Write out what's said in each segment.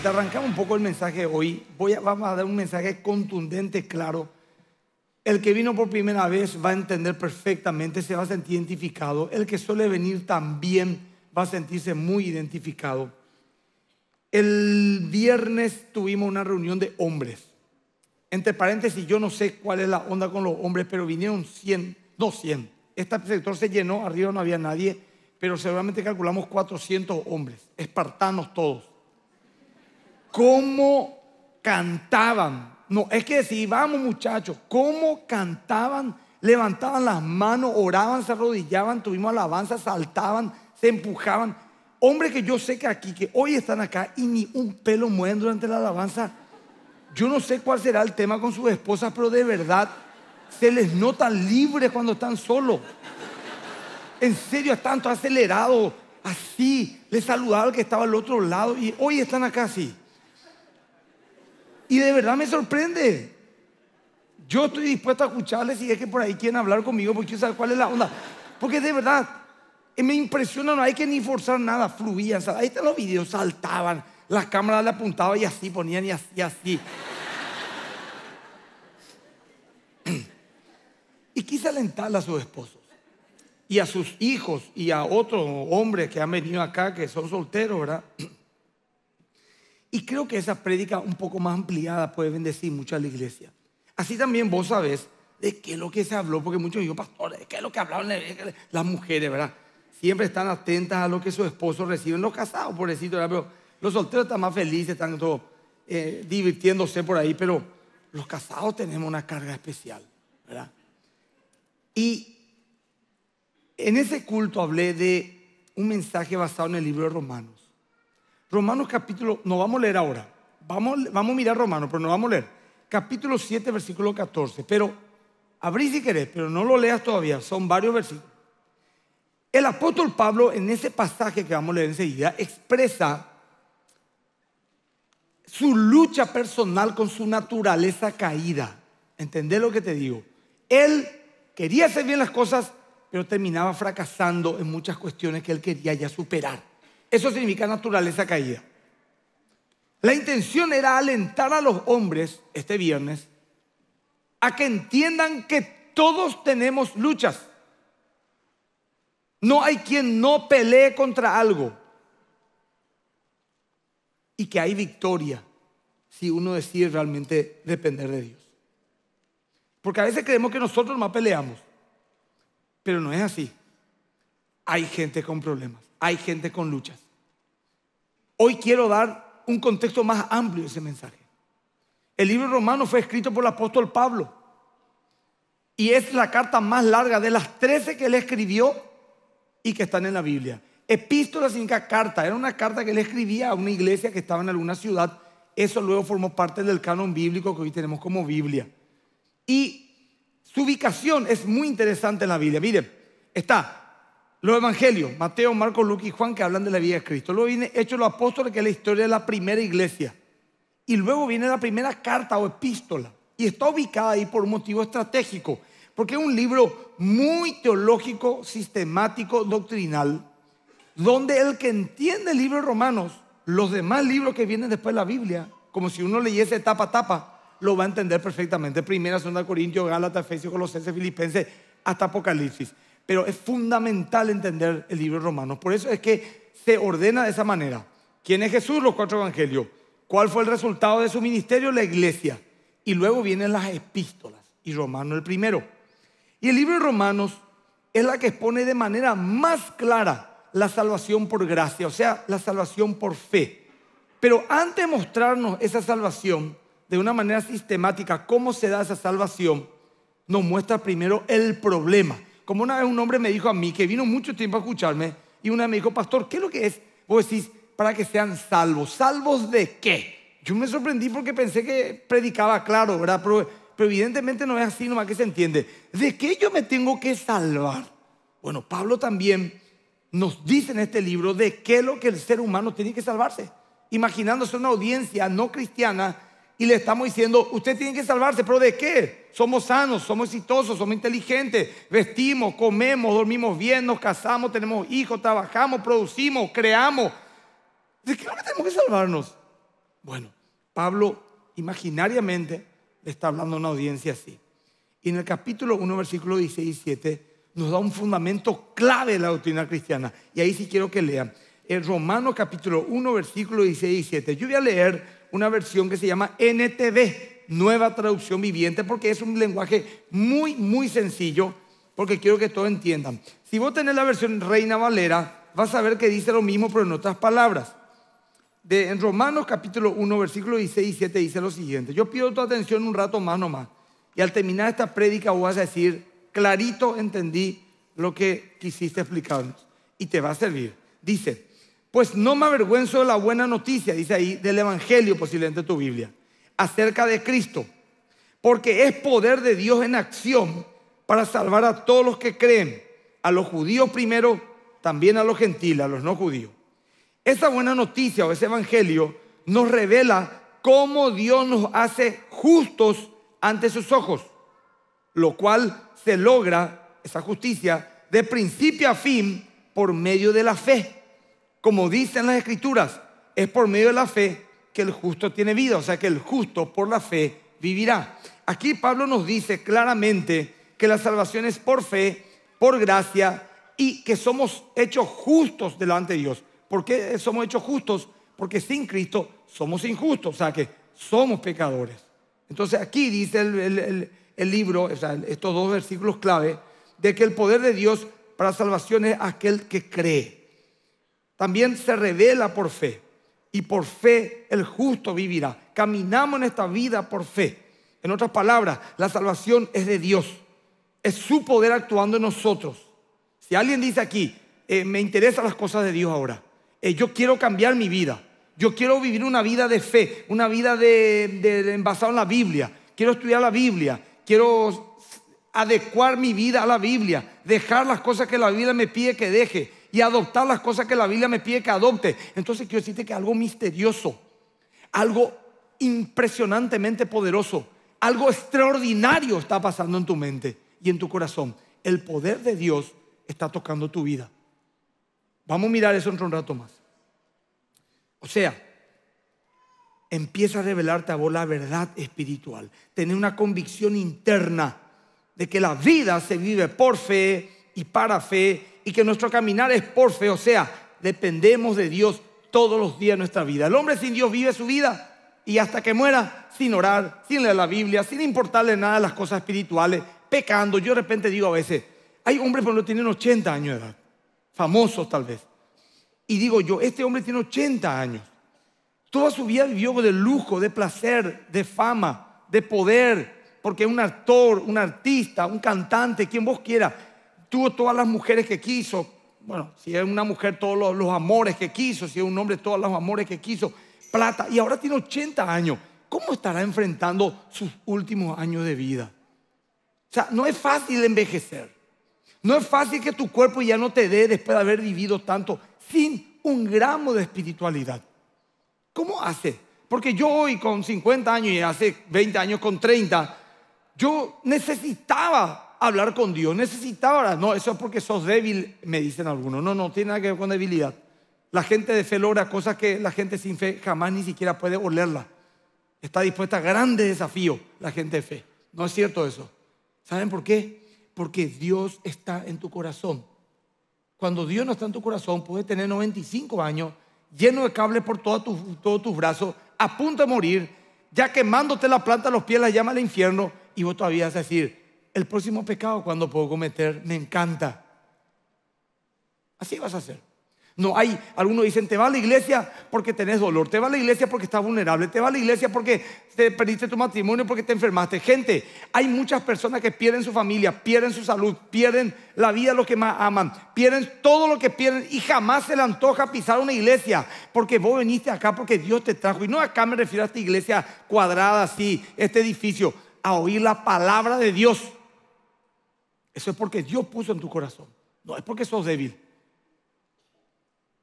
arrancamos arrancar un poco el mensaje hoy. Voy vamos a dar un mensaje contundente, claro. El que vino por primera vez va a entender perfectamente, se va a sentir identificado. El que suele venir también va a sentirse muy identificado. El viernes tuvimos una reunión de hombres. Entre paréntesis, yo no sé cuál es la onda con los hombres, pero vinieron 100, 200, Este sector se llenó, arriba no había nadie, pero seguramente calculamos 400 hombres, espartanos todos cómo cantaban. No, es que si vamos muchachos, cómo cantaban, levantaban las manos, oraban, se arrodillaban, tuvimos alabanza, saltaban, se empujaban. Hombre que yo sé que aquí, que hoy están acá y ni un pelo mueven durante la alabanza. Yo no sé cuál será el tema con sus esposas, pero de verdad se les nota libres cuando están solos. En serio, tanto todos acelerados, así. Les saludaba el que estaba al otro lado y hoy están acá así. Y de verdad me sorprende. Yo estoy dispuesto a escucharles si es que por ahí quieren hablar conmigo porque quiero saber cuál es la onda. Porque de verdad, eh, me impresiona, no hay que ni forzar nada, fluían. Ahí están los videos, saltaban, las cámaras le apuntaban y así ponían y así, y así. y quise alentar a sus esposos y a sus hijos y a otros hombres que han venido acá que son solteros, ¿verdad? Y creo que esa prédica un poco más ampliada puede bendecir mucho a la iglesia. Así también vos sabés de qué es lo que se habló, porque muchos digo, pastores, ¿de qué es lo que hablaron las mujeres, verdad? Siempre están atentas a lo que sus esposo reciben, los casados, pobrecito, ¿verdad? Pero los solteros están más felices, están todos eh, divirtiéndose por ahí, pero los casados tenemos una carga especial, ¿verdad? Y en ese culto hablé de un mensaje basado en el libro de Romanos. Romanos capítulo, no vamos a leer ahora, vamos, vamos a mirar Romanos, pero no vamos a leer. Capítulo 7, versículo 14, pero abrí si querés, pero no lo leas todavía, son varios versículos. El apóstol Pablo en ese pasaje que vamos a leer enseguida expresa su lucha personal con su naturaleza caída. ¿Entendés lo que te digo? Él quería hacer bien las cosas, pero terminaba fracasando en muchas cuestiones que él quería ya superar. Eso significa naturaleza caída. La intención era alentar a los hombres este viernes a que entiendan que todos tenemos luchas. No hay quien no pelee contra algo. Y que hay victoria si uno decide realmente depender de Dios. Porque a veces creemos que nosotros más peleamos. Pero no es así. Hay gente con problemas, hay gente con luchas. Hoy quiero dar un contexto más amplio de ese mensaje. El libro romano fue escrito por el apóstol Pablo y es la carta más larga de las 13 que él escribió y que están en la Biblia. Epístola significa carta, era una carta que él escribía a una iglesia que estaba en alguna ciudad. Eso luego formó parte del canon bíblico que hoy tenemos como Biblia. Y su ubicación es muy interesante en la Biblia. Miren, está los evangelios, Mateo, Marcos, Lucas y Juan, que hablan de la vida de Cristo. Luego viene hecho los Apóstoles, que es la historia de la primera iglesia. Y luego viene la primera carta o epístola. Y está ubicada ahí por un motivo estratégico. Porque es un libro muy teológico, sistemático, doctrinal, donde el que entiende el libro de Romanos, los demás libros que vienen después de la Biblia, como si uno leyese tapa a tapa, lo va a entender perfectamente. Primera, segunda corintio, Gálatas, Efesios, Colosenses, Filipenses, hasta Apocalipsis. Pero es fundamental entender el libro de Romanos. Por eso es que se ordena de esa manera. ¿Quién es Jesús? Los cuatro evangelios. ¿Cuál fue el resultado de su ministerio? La iglesia. Y luego vienen las epístolas. Y Romanos el primero. Y el libro de Romanos es la que expone de manera más clara la salvación por gracia, o sea, la salvación por fe. Pero antes de mostrarnos esa salvación de una manera sistemática, cómo se da esa salvación, nos muestra primero el problema como una vez un hombre me dijo a mí, que vino mucho tiempo a escucharme, y una vez me dijo, pastor, ¿qué es lo que es? Vos decís, para que sean salvos. ¿Salvos de qué? Yo me sorprendí porque pensé que predicaba claro, ¿verdad? Pero, evidentemente no es así nomás que se entiende. ¿De qué yo me tengo que salvar? Bueno, Pablo también nos dice en este libro de qué es lo que el ser humano tiene que salvarse. Imaginándose una audiencia no cristiana y le estamos diciendo, usted tiene que salvarse, pero ¿de qué? Somos sanos, somos exitosos, somos inteligentes, vestimos, comemos, dormimos bien, nos casamos, tenemos hijos, trabajamos, producimos, creamos. ¿De qué tenemos que salvarnos? Bueno, Pablo imaginariamente le está hablando a una audiencia así. Y en el capítulo 1, versículo 16 y 7, nos da un fundamento clave de la doctrina cristiana. Y ahí sí quiero que lean. En Romanos capítulo 1, versículo 16 y 7. Yo voy a leer una versión que se llama NTV, Nueva Traducción Viviente, porque es un lenguaje muy, muy sencillo, porque quiero que todos entiendan. Si vos tenés la versión Reina Valera, vas a ver que dice lo mismo, pero en otras palabras. De, en Romanos capítulo 1, versículo 16 y 7 dice lo siguiente. Yo pido tu atención un rato más nomás. Y al terminar esta prédica vos vas a decir, clarito entendí lo que quisiste explicarnos. Y te va a servir. Dice, pues no me avergüenzo de la buena noticia, dice ahí, del Evangelio, posiblemente tu Biblia, acerca de Cristo, porque es poder de Dios en acción para salvar a todos los que creen, a los judíos primero, también a los gentiles, a los no judíos. Esa buena noticia o ese Evangelio nos revela cómo Dios nos hace justos ante sus ojos, lo cual se logra, esa justicia, de principio a fin por medio de la fe como dicen las escrituras, es por medio de la fe que el justo tiene vida, o sea que el justo por la fe vivirá. Aquí Pablo nos dice claramente que la salvación es por fe, por gracia y que somos hechos justos delante de Dios. ¿Por qué somos hechos justos? Porque sin Cristo somos injustos, o sea que somos pecadores. Entonces aquí dice el, libro, estos dos versículos clave, de que el poder de Dios para salvación es aquel que cree también se revela por fe. Y por fe el justo vivirá. Caminamos en esta vida por fe. En otras palabras, la salvación es de Dios. Es su poder actuando en nosotros. Si alguien dice aquí, eh, me interesan las cosas de Dios ahora. Eh, yo quiero cambiar mi vida. Yo quiero vivir una vida de fe, una vida de, basada en la Biblia. Quiero estudiar la Biblia. Quiero adecuar mi vida a la Biblia. Dejar las cosas que la Biblia me pide que deje y adoptar las cosas que la Biblia me pide que adopte. Entonces quiero decirte que algo misterioso, algo impresionantemente poderoso, algo extraordinario está pasando en tu mente y en tu corazón. El poder de Dios está tocando tu vida. Vamos a mirar eso entre un rato más. O sea, empieza a revelarte a vos la verdad espiritual. Tener una convicción interna de que la vida se vive por fe y para fe y que nuestro caminar es por fe, o sea, dependemos de Dios todos los días de nuestra vida. El hombre sin Dios vive su vida y hasta que muera sin orar, sin leer la Biblia, sin importarle nada las cosas espirituales, pecando. Yo de repente digo a veces, hay hombres que tienen 80 años de edad, famosos tal vez. Y digo yo, este hombre tiene 80 años. Toda su vida vivió de lujo, de placer, de fama, de poder, porque es un actor, un artista, un cantante, quien vos quiera tuvo todas las mujeres que quiso. Bueno, si es una mujer, todos los, amores que quiso. Si es un hombre, todos los amores que quiso. Plata. Y ahora tiene 80 años. ¿Cómo estará enfrentando sus últimos años de vida? O sea, no es fácil envejecer. No es fácil que tu cuerpo ya no te dé después de haber vivido tanto sin un gramo de espiritualidad. ¿Cómo hace? Porque yo hoy con 50 años y hace 20 años con 30, yo necesitaba hablar con Dios. Necesitaba No, eso es porque sos débil, me dicen algunos. No, no, tiene nada que ver con debilidad. La gente de fe logra cosas que la gente sin fe jamás ni siquiera puede olerla. Está dispuesta a grandes desafíos la gente de fe. No es cierto eso. ¿Saben por qué? Porque Dios está en tu corazón. Cuando Dios no está en tu corazón, puedes tener 95 años, lleno de cables por todos tus brazos, a punto de morir, ya quemándote la planta a los pies, la llama al infierno, y vos todavía vas a decir, el próximo pecado cuando puedo cometer, me encanta. Así vas a hacer. No hay, algunos dicen, te va a la iglesia porque tenés dolor, te va a la iglesia porque estás vulnerable, te va a la iglesia porque te perdiste tu matrimonio, porque te enfermaste. Gente, hay muchas personas que pierden su familia, pierden su salud, pierden la vida de los que más aman, pierden todo lo que pierden y jamás se le antoja pisar una iglesia porque vos veniste acá porque Dios te trajo. Y no acá me refiero a esta iglesia cuadrada así, este edificio, a oír la palabra de Dios. Eso es porque Dios puso en tu corazón. No es porque sos débil.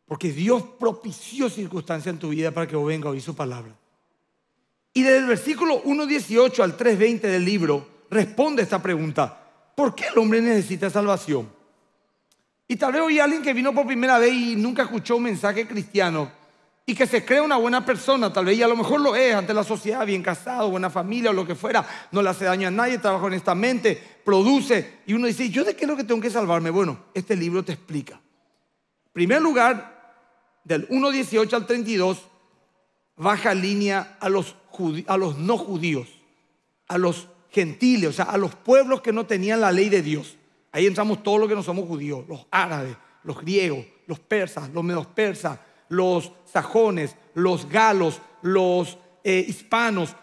Porque Dios propició circunstancias en tu vida para que vos venga a oír su palabra. Y desde el versículo 1.18 al 3.20 del libro responde esta pregunta. ¿Por qué el hombre necesita salvación? Y tal vez hoy alguien que vino por primera vez y nunca escuchó un mensaje cristiano y que se cree una buena persona, tal vez, y a lo mejor lo es ante la sociedad, bien casado, buena familia o lo que fuera, no le hace daño a nadie, trabaja honestamente, produce, y uno dice, ¿yo de qué es lo que tengo que salvarme? Bueno, este libro te explica. primer lugar, del 1.18 al 32, baja línea a los, a los no judíos, a los gentiles, o sea, a los pueblos que no tenían la ley de Dios. Ahí entramos todos los que no somos judíos, los árabes, los griegos, los persas, los medos persas, los sajones, los galos, los eh, hispanos,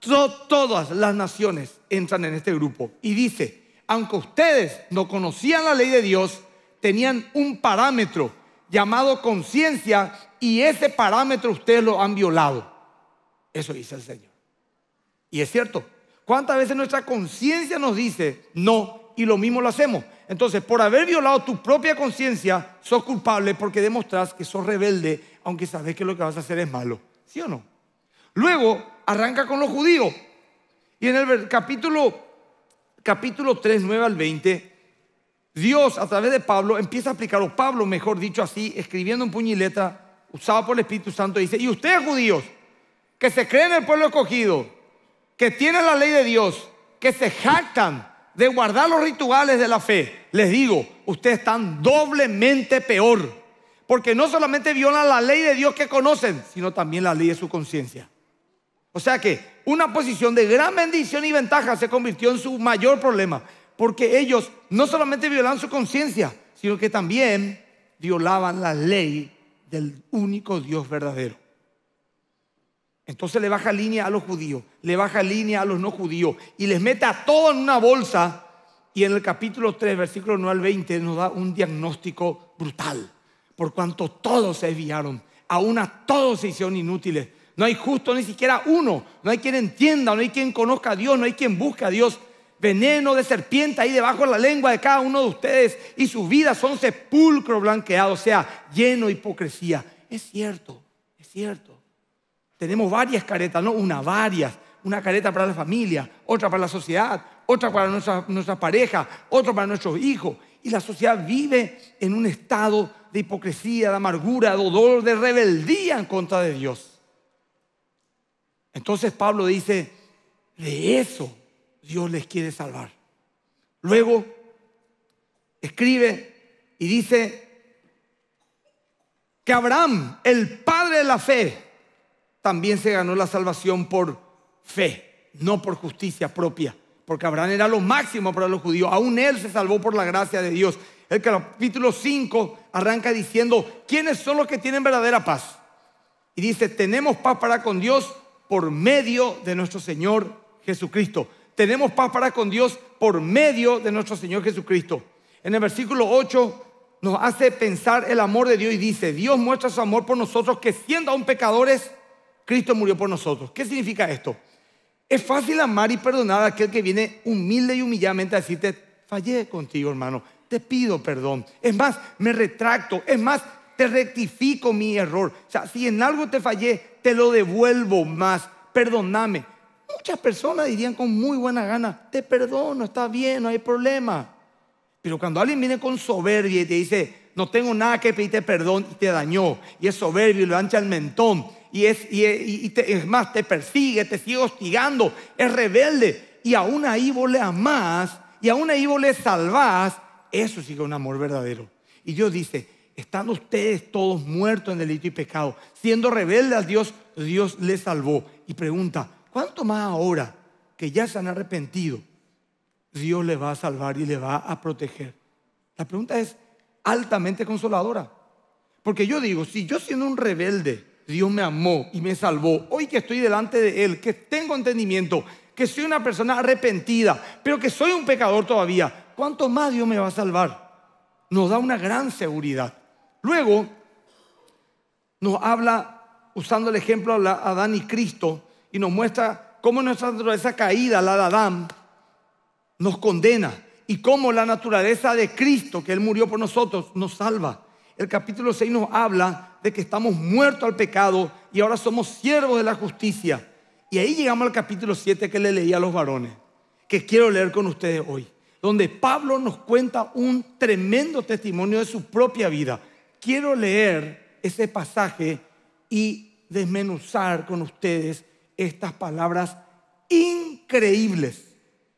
todas las naciones entran en este grupo. Y dice, aunque ustedes no conocían la ley de Dios, tenían un parámetro llamado conciencia y ese parámetro ustedes lo han violado. Eso dice el Señor. Y es cierto, ¿cuántas veces nuestra conciencia nos dice no y lo mismo lo hacemos? Entonces, por haber violado tu propia conciencia, sos culpable porque demostrás que sos rebelde, aunque sabes que lo que vas a hacer es malo. ¿Sí o no? Luego, arranca con los judíos. Y en el capítulo, capítulo 3, 9 al 20, Dios a través de Pablo empieza a explicarlo. Pablo mejor dicho así, escribiendo en puñileta, usado por el Espíritu Santo, dice, y ustedes judíos, que se creen el pueblo escogido, que tienen la ley de Dios, que se jactan de guardar los rituales de la fe, les digo, ustedes están doblemente peor. Porque no solamente violan la ley de Dios que conocen, sino también la ley de su conciencia. O sea que una posición de gran bendición y ventaja se convirtió en su mayor problema. Porque ellos no solamente violaban su conciencia, sino que también violaban la ley del único Dios verdadero. Entonces le baja línea a los judíos, le baja línea a los no judíos y les mete a todos en una bolsa. Y en el capítulo 3, versículo 9 al 20, nos da un diagnóstico brutal. Por cuanto todos se desviaron, aún a todos se hicieron inútiles. No hay justo ni siquiera uno, no hay quien entienda, no hay quien conozca a Dios, no hay quien busque a Dios. Veneno de serpiente ahí debajo de la lengua de cada uno de ustedes y sus vidas son sepulcro blanqueado, o sea, lleno de hipocresía. Es cierto, es cierto. Tenemos varias caretas, no una, varias. Una careta para la familia, otra para la sociedad, otra para nuestra, pareja, otra para nuestros hijos. Y la sociedad vive en un estado de hipocresía, de amargura, de dolor, de rebeldía en contra de Dios. Entonces Pablo dice, de eso Dios les quiere salvar. Luego escribe y dice que Abraham, el padre de la fe, también se ganó la salvación por fe, no por justicia propia. Porque Abraham era lo máximo para los judíos. Aún él se salvó por la gracia de Dios. El capítulo 5 arranca diciendo, ¿quiénes son los que tienen verdadera paz? Y dice, tenemos paz para con Dios por medio de nuestro Señor Jesucristo. Tenemos paz para con Dios por medio de nuestro Señor Jesucristo. En el versículo 8 nos hace pensar el amor de Dios y dice, Dios muestra su amor por nosotros que siendo aún pecadores, Cristo murió por nosotros. ¿Qué significa esto? Es fácil amar y perdonar a aquel que viene humilde y humilladamente a decirte, fallé contigo, hermano, te pido perdón. Es más, me retracto. Es más, te rectifico mi error. O sea, si en algo te fallé, te lo devuelvo más. Perdóname. Muchas personas dirían con muy buena gana, te perdono, está bien, no hay problema. Pero cuando alguien viene con soberbia y te dice, no tengo nada que pedirte perdón y te dañó, y es soberbio y lo ancha el mentón, y, es, y, es más, te persigue, te sigue hostigando, es rebelde. Y aún ahí vos le amás y aún ahí vos le salvás. Eso sí que es un amor verdadero. Y Dios dice, estando ustedes todos muertos en delito y pecado, siendo rebeldes a Dios, Dios les salvó. Y pregunta, ¿cuánto más ahora que ya se han arrepentido? Dios les va a salvar y les va a proteger. La pregunta es altamente consoladora. Porque yo digo, si yo siendo un rebelde, Dios me amó y me salvó. Hoy que estoy delante de Él, que tengo entendimiento, que soy una persona arrepentida, pero que soy un pecador todavía, ¿cuánto más Dios me va a salvar? Nos da una gran seguridad. Luego, nos habla, usando el ejemplo de Adán y Cristo, y nos muestra cómo nuestra naturaleza caída, la de Adán, nos condena y cómo la naturaleza de Cristo, que Él murió por nosotros, nos salva el capítulo 6 nos habla de que estamos muertos al pecado y ahora somos siervos de la justicia. Y ahí llegamos al capítulo 7 que le leía a los varones, que quiero leer con ustedes hoy, donde Pablo nos cuenta un tremendo testimonio de su propia vida. Quiero leer ese pasaje y desmenuzar con ustedes estas palabras increíbles.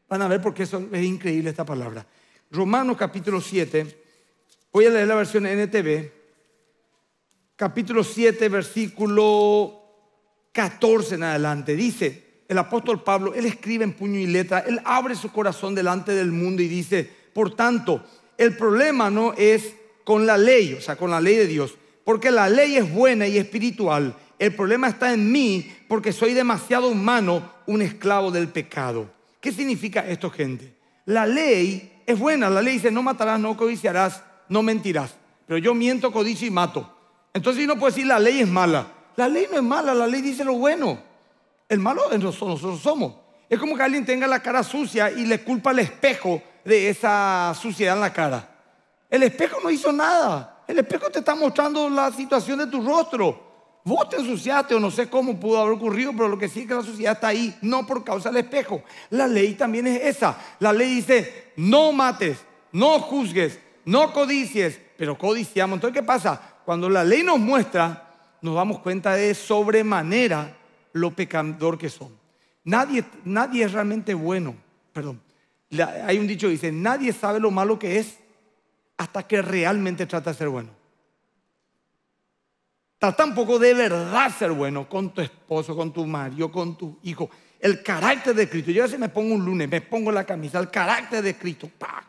Van a ver por qué es increíble esta palabra. Romanos capítulo 7, Voy a leer la versión NTV, capítulo 7, versículo 14 en adelante. Dice el apóstol Pablo, él escribe en puño y letra, él abre su corazón delante del mundo y dice, por tanto, el problema no es con la ley, o sea, con la ley de Dios, porque la ley es buena y espiritual. El problema está en mí porque soy demasiado humano, un esclavo del pecado. ¿Qué significa esto, gente? La ley es buena, la ley dice, no matarás, no codiciarás, no mentirás. Pero yo miento, codicio y mato. Entonces uno puede decir, la ley es mala. La ley no es mala, la ley dice lo bueno. El malo es nosotros, nosotros somos. Es como que alguien tenga la cara sucia y le culpa al espejo de esa suciedad en la cara. El espejo no hizo nada. El espejo te está mostrando la situación de tu rostro. Vos te ensuciaste o no sé cómo pudo haber ocurrido, pero lo que sí es que la suciedad está ahí, no por causa del espejo. La ley también es esa. La ley dice, no mates, no juzgues, no codicies, pero codiciamos. Entonces, ¿qué pasa? Cuando la ley nos muestra, nos damos cuenta de sobremanera lo pecador que son. Nadie, nadie es realmente bueno, perdón. hay un dicho que dice, nadie sabe lo malo que es hasta que realmente trata de ser bueno. Trata poco de verdad ser bueno con tu esposo, con tu marido, con tu hijo. El carácter de Cristo. Yo a veces me pongo un lunes, me pongo la camisa, el carácter de Cristo. ¡Pah!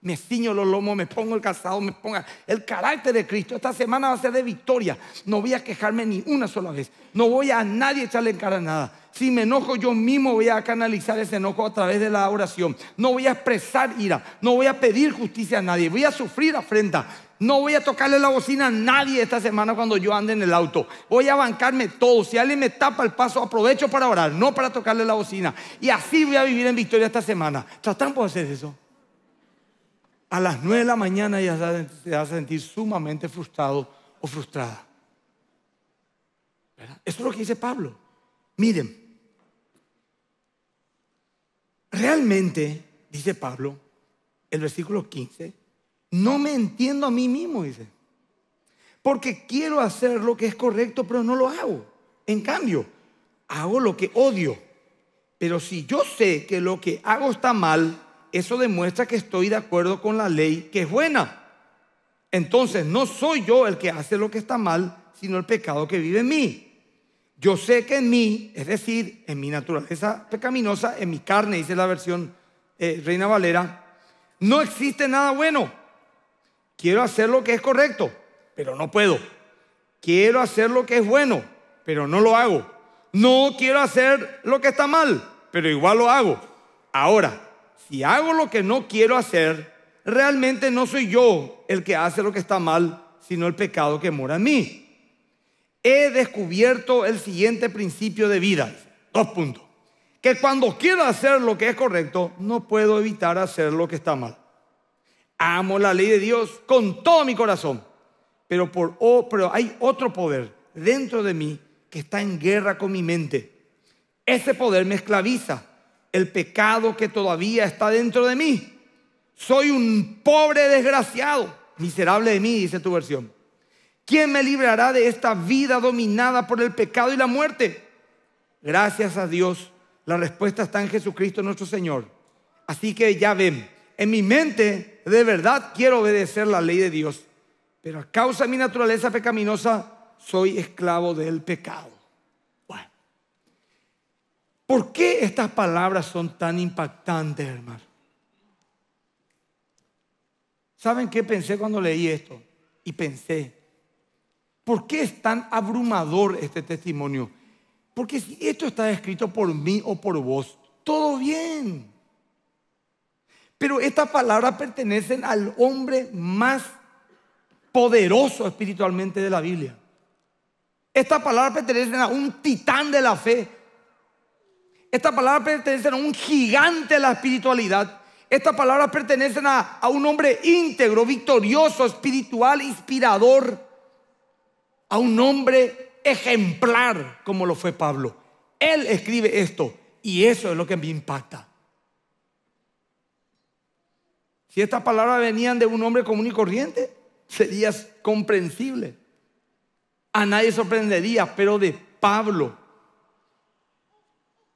me ciño los lomos, me pongo el calzado, me ponga el carácter de Cristo. Esta semana va a ser de victoria. No voy a quejarme ni una sola vez. No voy a nadie echarle en cara nada. Si me enojo yo mismo voy a canalizar ese enojo a través de la oración. No voy a expresar ira. No voy a pedir justicia a nadie. Voy a sufrir afrenta. No voy a tocarle la bocina a nadie esta semana cuando yo ande en el auto. Voy a bancarme todo. Si alguien me tapa el paso, aprovecho para orar, no para tocarle la bocina. Y así voy a vivir en victoria esta semana. Tratamos de hacer eso a las 9 de la mañana ya se va a sentir sumamente frustrado o frustrada. Eso es lo que dice Pablo. Miren, realmente, dice Pablo, el versículo 15, no me entiendo a mí mismo, dice. Porque quiero hacer lo que es correcto, pero no lo hago. En cambio, hago lo que odio. Pero si yo sé que lo que hago está mal, eso demuestra que estoy de acuerdo con la ley que es buena. Entonces no soy yo el que hace lo que está mal, sino el pecado que vive en mí. Yo sé que en mí, es decir, en mi naturaleza pecaminosa, en mi carne, dice la versión eh, Reina Valera, no existe nada bueno. Quiero hacer lo que es correcto, pero no puedo. Quiero hacer lo que es bueno, pero no lo hago. No quiero hacer lo que está mal, pero igual lo hago. Ahora, si hago lo que no quiero hacer, realmente no soy yo el que hace lo que está mal, sino el pecado que mora en mí. He descubierto el siguiente principio de vida. Dos puntos. Que cuando quiero hacer lo que es correcto, no puedo evitar hacer lo que está mal. Amo la ley de Dios con todo mi corazón, pero, por, pero hay otro poder dentro de mí que está en guerra con mi mente. Ese poder me esclaviza el pecado que todavía está dentro de mí. Soy un pobre desgraciado, miserable de mí, dice tu versión. ¿Quién me librará de esta vida dominada por el pecado y la muerte? Gracias a Dios, la respuesta está en Jesucristo nuestro Señor. Así que ya ven, en mi mente de verdad quiero obedecer la ley de Dios, pero a causa de mi naturaleza pecaminosa soy esclavo del pecado. ¿Por qué estas palabras son tan impactantes, hermano? ¿Saben qué pensé cuando leí esto? Y pensé, ¿por qué es tan abrumador este testimonio? Porque si esto está escrito por mí o por vos, todo bien. Pero estas palabras pertenecen al hombre más poderoso espiritualmente de la Biblia. Estas palabras pertenecen a un titán de la fe, estas palabras pertenecen a un gigante de la espiritualidad. Estas palabras pertenecen a, un hombre íntegro, victorioso, espiritual, inspirador. A un hombre ejemplar como lo fue Pablo. Él escribe esto y eso es lo que me impacta. Si estas palabras venían de un hombre común y corriente, sería comprensible. A nadie sorprendería, pero de Pablo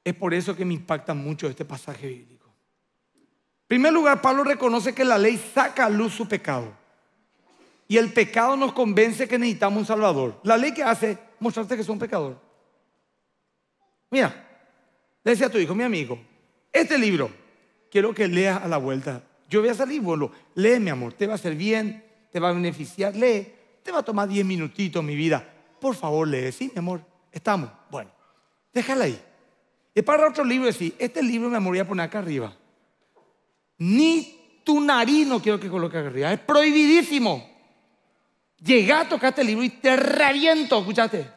es por eso que me impacta mucho este pasaje bíblico. En primer lugar, Pablo reconoce que la ley saca a luz su pecado. Y el pecado nos convence que necesitamos un Salvador. La ley que hace, mostrarte que un pecador. Mira, le decía a tu hijo, mi amigo, este libro, quiero que leas a la vuelta. Yo voy a salir, vuelvo. Lee, mi amor, te va a hacer bien, te va a beneficiar, lee. Te va a tomar 10 minutitos mi vida. Por favor, lee. Sí, mi amor, estamos. Bueno, déjala ahí. Y para otro libro decir, este libro me voy a poner acá arriba. Ni tu nariz no quiero que coloque acá arriba. Es prohibidísimo. Llega a tocar este libro y te reviento, escuchaste.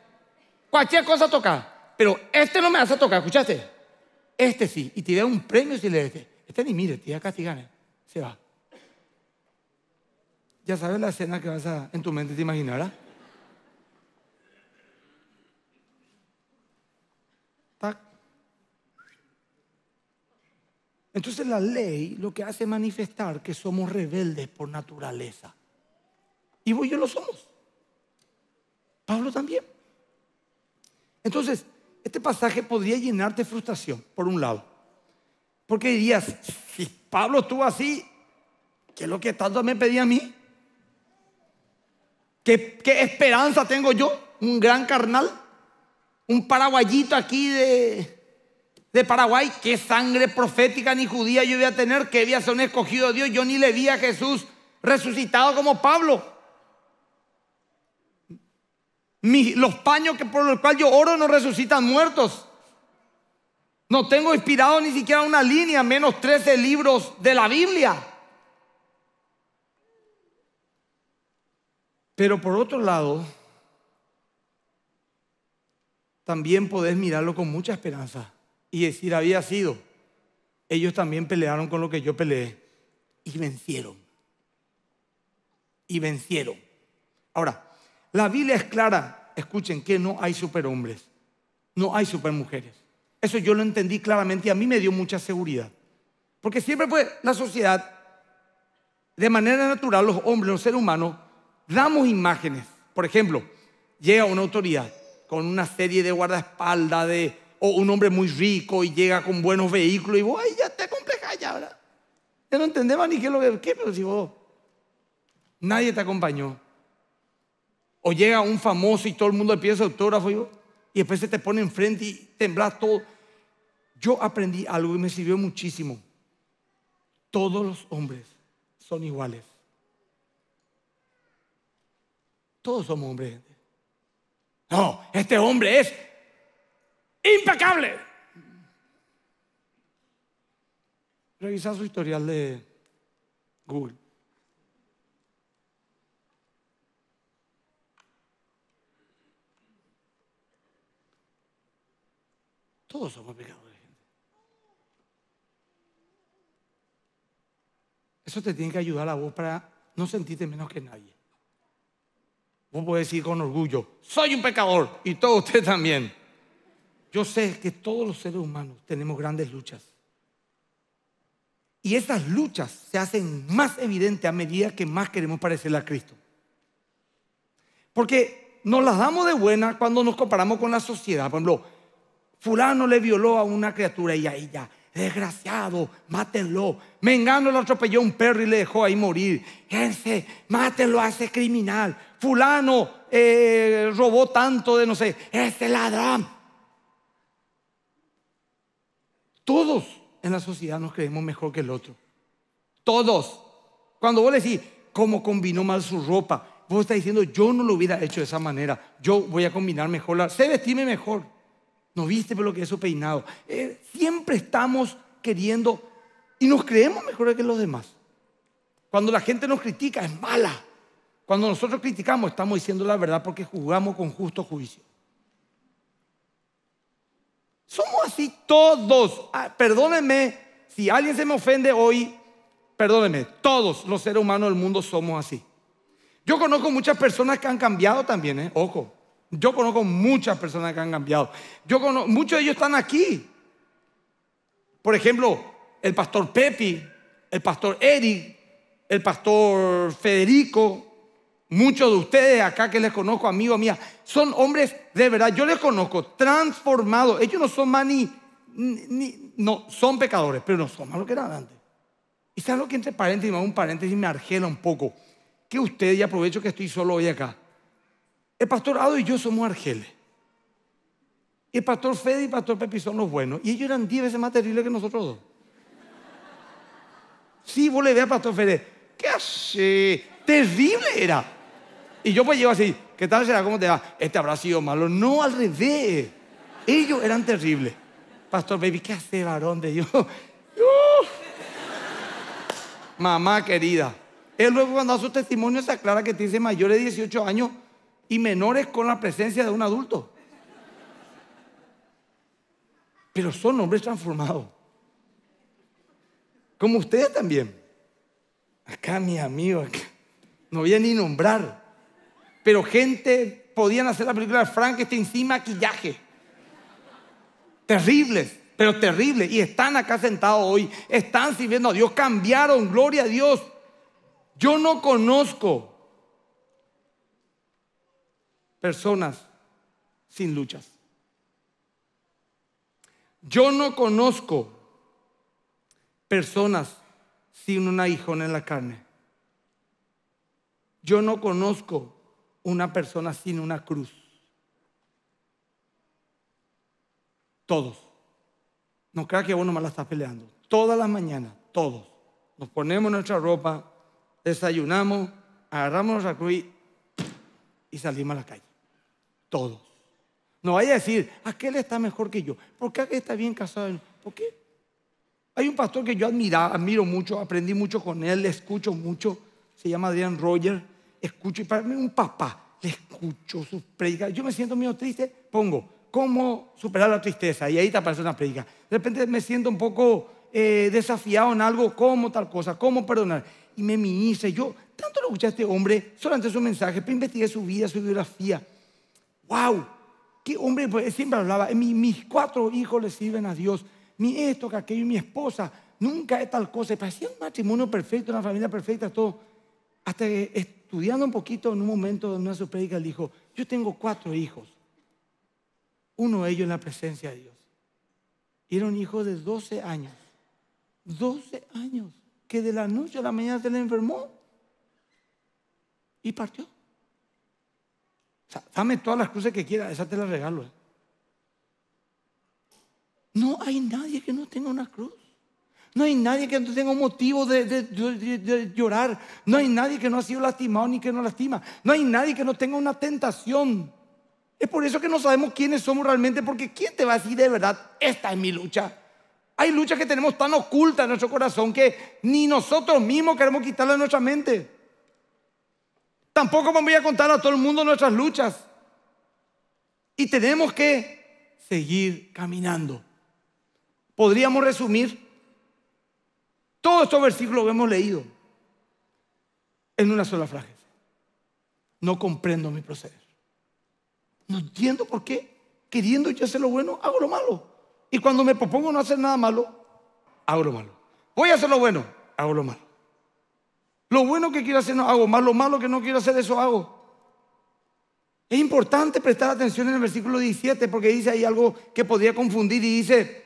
Cualquier cosa toca. Pero este no me vas a tocar, escuchaste. Este sí. Y te da un premio si le este. Este ni mire, te este casi castigar. Se va. Ya sabes la escena que vas a en tu mente te imaginarás. Tac, Entonces la ley lo que hace es manifestar que somos rebeldes por naturaleza. Y vos y yo lo somos. Pablo también. Entonces, este pasaje podría llenarte de frustración, por un lado. Porque dirías, si Pablo estuvo así, ¿qué es lo que tanto me pedía a mí? ¿Qué, ¿Qué, esperanza tengo yo? ¿Un gran carnal? ¿Un paraguayito aquí de, de Paraguay, qué sangre profética ni judía yo iba a tener, qué había son escogido Dios, yo ni le vi a Jesús resucitado como Pablo. los paños que por los cuales yo oro no resucitan muertos. No tengo inspirado ni siquiera una línea, menos 13 libros de la Biblia. Pero por otro lado, también podés mirarlo con mucha esperanza y decir, había sido. Ellos también pelearon con lo que yo peleé y vencieron. Y vencieron. Ahora, la Biblia es clara, escuchen, que no hay superhombres, no hay supermujeres. Eso yo lo entendí claramente y a mí me dio mucha seguridad. Porque siempre fue la sociedad, de manera natural, los hombres, los seres humanos, damos imágenes. Por ejemplo, llega una autoridad con una serie de guardaespaldas, de un hombre muy rico y llega con buenos vehículos y vos, ay, ya te compleja! ya, ¿verdad? no entendemos ni qué lo que, qué, pero si vos, nadie te acompañó. O llega un famoso y todo el mundo empieza pide autógrafo y, después se te pone enfrente y temblas todo. Yo aprendí algo y me sirvió muchísimo. Todos los hombres son iguales. Todos somos hombres. No, este hombre es impecable. Revisa su historial de Google. Todos somos pecadores. Eso te tiene que ayudar a vos para no sentirte menos que nadie. Vos podés decir con orgullo, soy un pecador y todo usted también. Yo sé que todos los seres humanos tenemos grandes luchas. Y esas luchas se hacen más evidentes a medida que más queremos parecerle a Cristo. Porque nos las damos de buena cuando nos comparamos con la sociedad. Por ejemplo, fulano le violó a una criatura y ahí ya, Desgraciado, mátenlo. Mengano le atropelló un perro y le dejó ahí morir. Ese, mátenlo a ese criminal. Fulano eh, robó tanto de no sé, ese ladrón, Todos en la sociedad nos creemos mejor que el otro. Todos. Cuando vos le decís cómo combinó mal su ropa, vos estás diciendo yo no lo hubiera hecho de esa manera. Yo voy a combinar mejor, la... sé vestirme mejor. No viste por lo que es su peinado. Eh, siempre estamos queriendo y nos creemos mejor que los demás. Cuando la gente nos critica es mala. Cuando nosotros criticamos estamos diciendo la verdad porque jugamos con justo juicio. Somos así todos. Ah, perdónenme, si alguien se me ofende hoy, perdónenme, todos los seres humanos del mundo somos así. Yo conozco muchas personas que han cambiado también, ¿eh? Ojo, yo conozco muchas personas que han cambiado. Yo conozco, muchos de ellos están aquí. Por ejemplo, el pastor Pepi, el pastor Eric, el pastor Federico, muchos de ustedes acá que les conozco, amigos míos, son hombres de verdad, yo les conozco transformados. Ellos no son más ni, no, son pecadores, pero no son más lo que eran antes. Y sabes lo que entre paréntesis, un paréntesis me argela un poco. Que usted, y aprovecho que estoy solo hoy acá. El pastor Ado y yo somos argeles. Y el pastor Fede y el pastor Pepi son los buenos. Y ellos eran diez veces más terribles que nosotros dos. Sí, vos le ves pastor Fede. ¿Qué hace? Terrible era. Y yo pues llego así, ¿qué tal será? ¿Cómo te va? Este habrá sido malo. No, al revés. Ellos eran terribles. Pastor Baby, ¿qué hace varón de Dios? Mamá querida. Él luego cuando da su testimonio se aclara que dice mayores de 18 años y menores con la presencia de un adulto. Pero son hombres transformados. Como ustedes también. Acá mi amigo, no voy a ni nombrar pero gente podían hacer la película de está encima, maquillaje. Terribles, pero terribles. Y están acá sentados hoy, están sirviendo a Dios, cambiaron, gloria a Dios. Yo no conozco personas sin luchas. Yo no conozco personas sin un aguijón en la carne. Yo no conozco una persona sin una cruz. Todos. No crea que uno más la está peleando. Todas las mañanas, todos. Nos ponemos nuestra ropa, desayunamos, agarramos nuestra cruz y, salimos a la calle. Todos. No vaya a decir, aquel está mejor que yo. ¿Por qué está bien casado? ¿Por qué? Hay un pastor que yo admira, admiro mucho, aprendí mucho con él, le escucho mucho. Se llama Adrián Roger escucho, y para mí un papá, le escucho sus predicas. Yo me siento medio triste, pongo, ¿cómo superar la tristeza? Y ahí te aparece una predica. De repente me siento un poco eh, desafiado en algo, ¿cómo tal cosa? ¿Cómo perdonar? Y me hice Yo tanto lo escuché a este hombre, solamente su mensaje, pero investigué su vida, su biografía. ¡Wow! ¿Qué hombre? Pues, siempre hablaba, eh, mis, mis cuatro hijos le sirven a Dios. Mi esto, que aquello, mi esposa. Nunca es tal cosa. Y parecía un matrimonio perfecto, una familia perfecta, todo. Hasta que estudiando un poquito, en un momento de una su predica, dijo, yo tengo cuatro hijos, uno de ellos en la presencia de Dios. Y era un hijo de 12 años, 12 años, que de la noche a la mañana se le enfermó y partió. dame todas las cruces que quiera esa te la regalo. ¿eh? No hay nadie que no tenga una cruz. No hay nadie que no tenga un motivo de, llorar. No hay nadie que no ha sido lastimado ni que no lastima. No hay nadie que no tenga una tentación. Es por eso que no sabemos quiénes somos realmente, porque ¿quién te va a decir de verdad, esta es mi lucha? Hay luchas que tenemos tan ocultas en nuestro corazón que ni nosotros mismos queremos quitarlas de nuestra mente. Tampoco voy a contar a todo el mundo nuestras luchas. Y tenemos que seguir caminando. Podríamos resumir todos estos versículos que hemos leído en una sola frase. No comprendo mi proceder. No entiendo por qué, queriendo yo hacer lo bueno, hago lo malo. Y cuando me propongo no hacer nada malo, hago lo malo. Voy a hacer lo bueno, hago lo malo. Lo bueno que quiero hacer no hago, más lo malo que no quiero hacer, eso hago. Es importante prestar atención en el versículo 17 porque dice ahí algo que podría confundir y dice,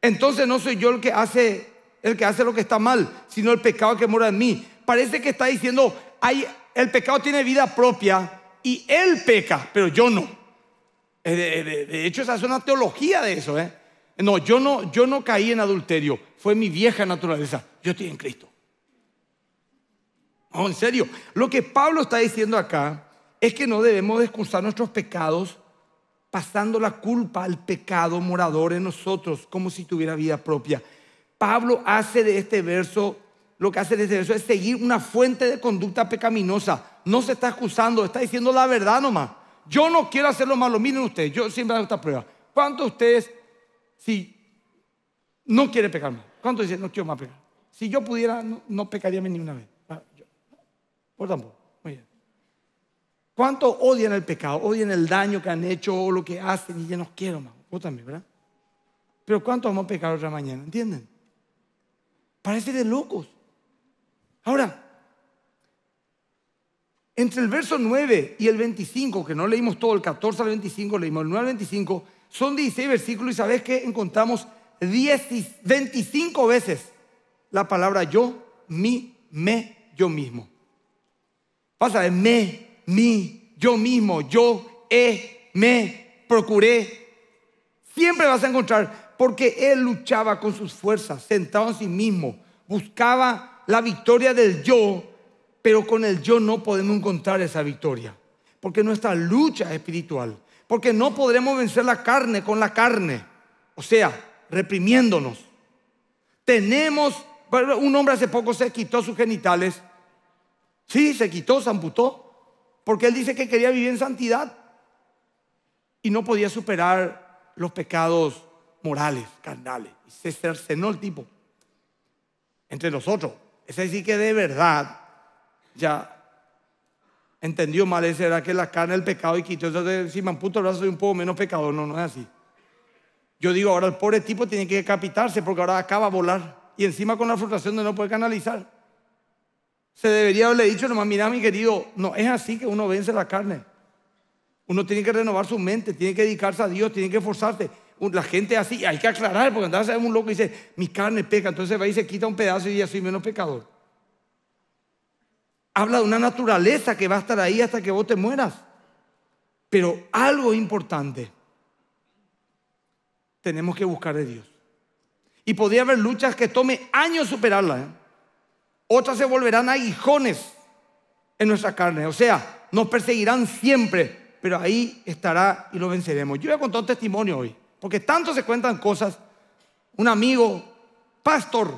entonces no soy yo el que hace el que hace lo que está mal, sino el pecado que mora en mí. Parece que está diciendo, hay, el pecado tiene vida propia y él peca, pero yo no. Eh, de, hecho, esa es una teología de eso. ¿eh? No, yo no, yo no caí en adulterio, fue mi vieja naturaleza, yo estoy en Cristo. No, en serio, lo que Pablo está diciendo acá es que no debemos excusar nuestros pecados pasando la culpa al pecado morador en nosotros como si tuviera vida propia. Pablo hace de este verso, lo que hace de este verso es seguir una fuente de conducta pecaminosa. No se está excusando, está diciendo la verdad nomás. Yo no quiero hacer lo malo. Miren ustedes, yo siempre hago esta prueba. ¿Cuántos de ustedes, si no quieren pecar más? ¿Cuántos dicen, no quiero más pecar? Si yo pudiera, no, pecaría ni una vez. Ah, por tampoco. Muy bien. ¿Cuántos odian el pecado? Odian el daño que han hecho o lo que hacen y ya no quiero más. Vos también, ¿verdad? Pero ¿cuántos vamos a pecar otra mañana? ¿Entienden? Parece de locos. Ahora, entre el verso 9 y el 25, que no leímos todo, el 14 al 25, leímos el 9 al 25, son 16 versículos y sabes que encontramos 25 veces la palabra yo, mi, me, yo mismo. Pasa de me, mi, yo mismo, yo, he, me, procuré. Siempre vas a encontrar porque él luchaba con sus fuerzas, sentado en sí mismo, buscaba la victoria del yo, pero con el yo no podemos encontrar esa victoria, porque nuestra lucha es espiritual, porque no podremos vencer la carne con la carne, o sea, reprimiéndonos. Tenemos, un hombre hace poco se quitó sus genitales, sí, se quitó, se amputó, porque él dice que quería vivir en santidad y no podía superar los pecados morales, carnales. Y se cercenó el tipo entre nosotros. Ese sí que de verdad ya entendió mal. Ese era que la carne el pecado y quitó. Entonces, si me amputo el brazo, soy un poco menos pecador. No, no es así. Yo digo, ahora el pobre tipo tiene que decapitarse porque ahora acaba a volar. Y encima con la frustración de no poder canalizar. Se debería haberle dicho nomás, mira mi querido, no es así que uno vence la carne. Uno tiene que renovar su mente, tiene que dedicarse a Dios, tiene que esforzarse la gente así, hay que aclarar, porque andaba a un loco y dice, mi carne peca, entonces va y se quita un pedazo y ya soy menos pecador. Habla de una naturaleza que va a estar ahí hasta que vos te mueras. Pero algo importante, tenemos que buscar de Dios. Y podría haber luchas que tome años superarlas. ¿eh? Otras se volverán aguijones en nuestra carne. O sea, nos perseguirán siempre, pero ahí estará y lo venceremos. Yo voy a contar un testimonio hoy. Porque tanto se cuentan cosas. Un amigo, pastor,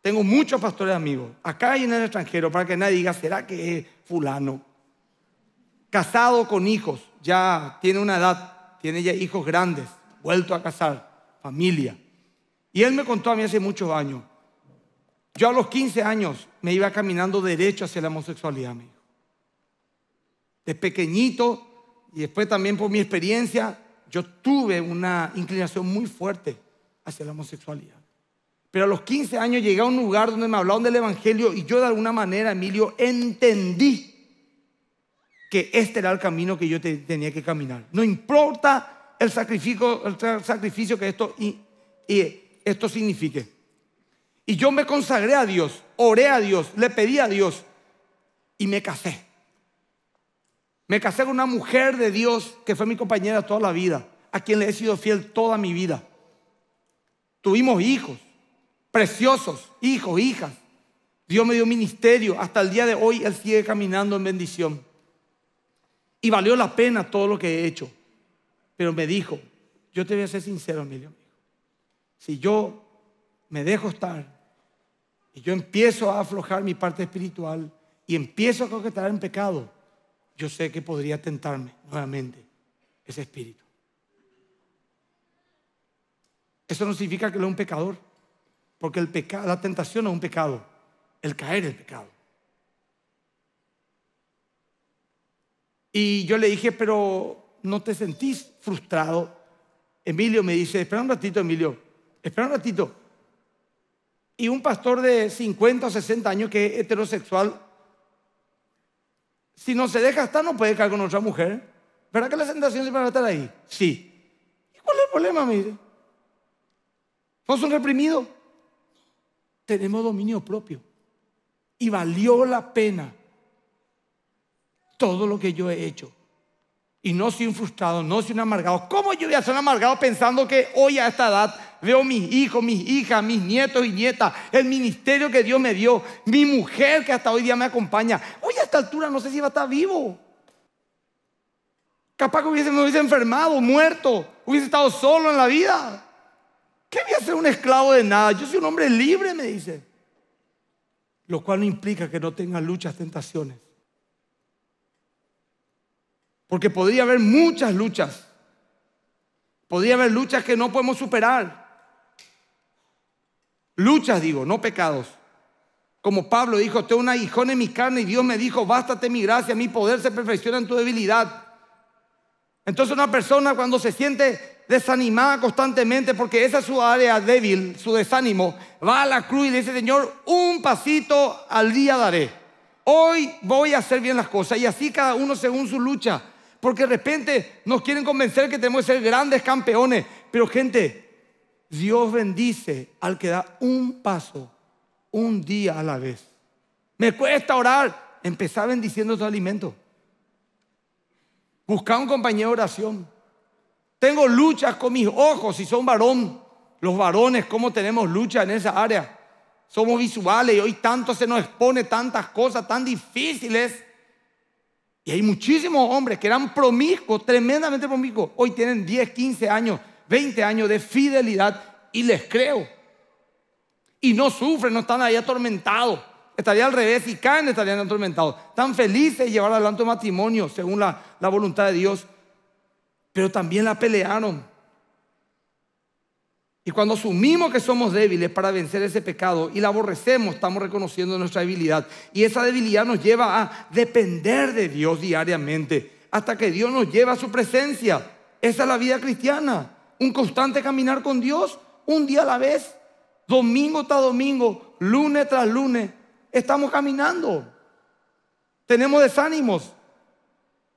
tengo muchos pastores amigos, acá y en el extranjero, para que nadie diga, ¿será que es fulano? Casado con hijos, ya tiene una edad, tiene ya hijos grandes, vuelto a casar, familia. Y él me contó a mí hace muchos años, yo a los 15 años me iba caminando derecho hacia la homosexualidad, amigo. De pequeñito, y después también por mi experiencia, yo tuve una inclinación muy fuerte hacia la homosexualidad. Pero a los 15 años llegué a un lugar donde me hablaban del Evangelio y yo de alguna manera, Emilio, entendí que este era el camino que yo tenía que caminar. No importa el sacrificio, el sacrificio que esto, y, esto signifique. Y yo me consagré a Dios, oré a Dios, le pedí a Dios y me casé. Me casé con una mujer de Dios que fue mi compañera toda la vida, a quien le he sido fiel toda mi vida. Tuvimos hijos, preciosos, hijos, hijas. Dios me dio ministerio. Hasta el día de hoy Él sigue caminando en bendición. Y valió la pena todo lo que he hecho. Pero me dijo, yo te voy a ser sincero, amigo Si yo me dejo estar y yo empiezo a aflojar mi parte espiritual y empiezo a coquetar en pecado, yo sé que podría tentarme nuevamente ese espíritu. Eso no significa que lo es un pecador, porque el la tentación es un pecado, el caer es pecado. Y yo le dije, pero ¿no te sentís frustrado? Emilio me dice, espera un ratito, Emilio, espera un ratito. Y un pastor de 50 o 60 años que es heterosexual si no se deja estar, no puede caer con otra mujer. ¿Verdad que la sentación siempre va a estar ahí? Sí. ¿Y cuál es el problema? mire? dice. un reprimido? Tenemos dominio propio. Y valió la pena todo lo que yo he hecho. Y no soy un frustrado, no soy un amargado. ¿Cómo yo voy a ser un amargado pensando que hoy a esta edad veo mis hijos, mis hijas, mis nietos y nietas, el ministerio que Dios me dio, mi mujer que hasta hoy día me acompaña. Hoy a esta altura no sé si va a estar vivo. Capaz que hubiese, me hubiese enfermado, muerto, hubiese estado solo en la vida. ¿Qué voy a ser un esclavo de nada? Yo soy un hombre libre, me dice. Lo cual no implica que no tenga luchas, tentaciones. Porque podría haber muchas luchas. Podría haber luchas que no podemos superar. Luchas, digo, no pecados. Como Pablo dijo, tengo un aguijón en mi carne y Dios me dijo, bástate mi gracia, mi poder se perfecciona en tu debilidad. Entonces una persona cuando se siente desanimada constantemente, porque esa es su área débil, su desánimo, va a la cruz y dice, Señor, un pasito al día daré. Hoy voy a hacer bien las cosas y así cada uno según su lucha. Porque de repente nos quieren convencer que tenemos que ser grandes campeones. Pero gente, Dios bendice al que da un paso, un día a la vez. Me cuesta orar. empezar bendiciendo su alimento. Busca un compañero de oración. Tengo luchas con mis ojos, si son varón. Los varones, ¿cómo tenemos lucha en esa área? Somos visuales y hoy tanto se nos expone tantas cosas tan difíciles. Y hay muchísimos hombres que eran promiscuos, tremendamente promiscuos. Hoy tienen 10, 15 años 20 años de fidelidad y les creo. Y no sufren, no están ahí atormentados. Estaría al revés y caen, estarían atormentados. Están felices de llevar adelante un matrimonio según la, la voluntad de Dios. Pero también la pelearon. Y cuando asumimos que somos débiles para vencer ese pecado y la aborrecemos, estamos reconociendo nuestra debilidad. Y esa debilidad nos lleva a depender de Dios diariamente hasta que Dios nos lleva a su presencia. Esa es la vida cristiana un constante caminar con Dios, un día a la vez, domingo tras domingo, lunes tras lunes. Estamos caminando. Tenemos desánimos.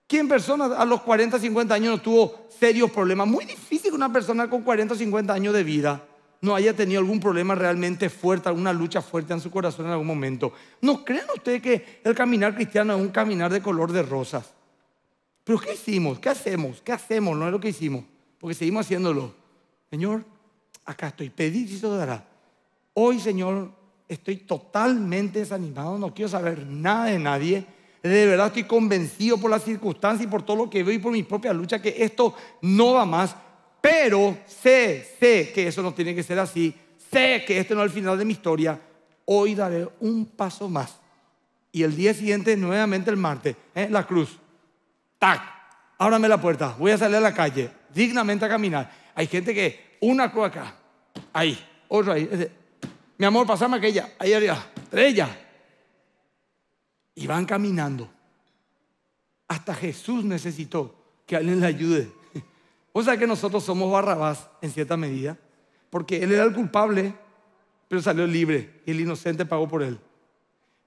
¿Quién persona a los 40, 50 años no tuvo serios problemas? Muy difícil que una persona con 40 50 años de vida no haya tenido algún problema realmente fuerte, alguna lucha fuerte en su corazón en algún momento. ¿No creen ustedes que el caminar cristiano es un caminar de color de rosas? Pero ¿qué hicimos? ¿Qué hacemos? ¿Qué hacemos? No es lo que hicimos porque seguimos haciéndolo. Señor, acá estoy, pedid y se dará. Hoy, Señor, estoy totalmente desanimado, no quiero saber nada de nadie. De verdad estoy convencido por las circunstancias y por todo lo que veo y por mi propia lucha que esto no va más. Pero sé, sé que eso no tiene que ser así. Sé que este no es el final de mi historia. Hoy daré un paso más. Y el día siguiente, nuevamente el martes, en ¿eh? la cruz. Tac. Ábrame la puerta. Voy a salir a la calle dignamente a caminar. Hay gente que una cruz acá, ahí, otro ahí. Mi amor, pasame aquella, ahí arriba, tres Y van caminando. Hasta Jesús necesitó que alguien le ayude. O sea que nosotros somos Barrabás en cierta medida, porque él era el culpable, pero salió libre y el inocente pagó por él.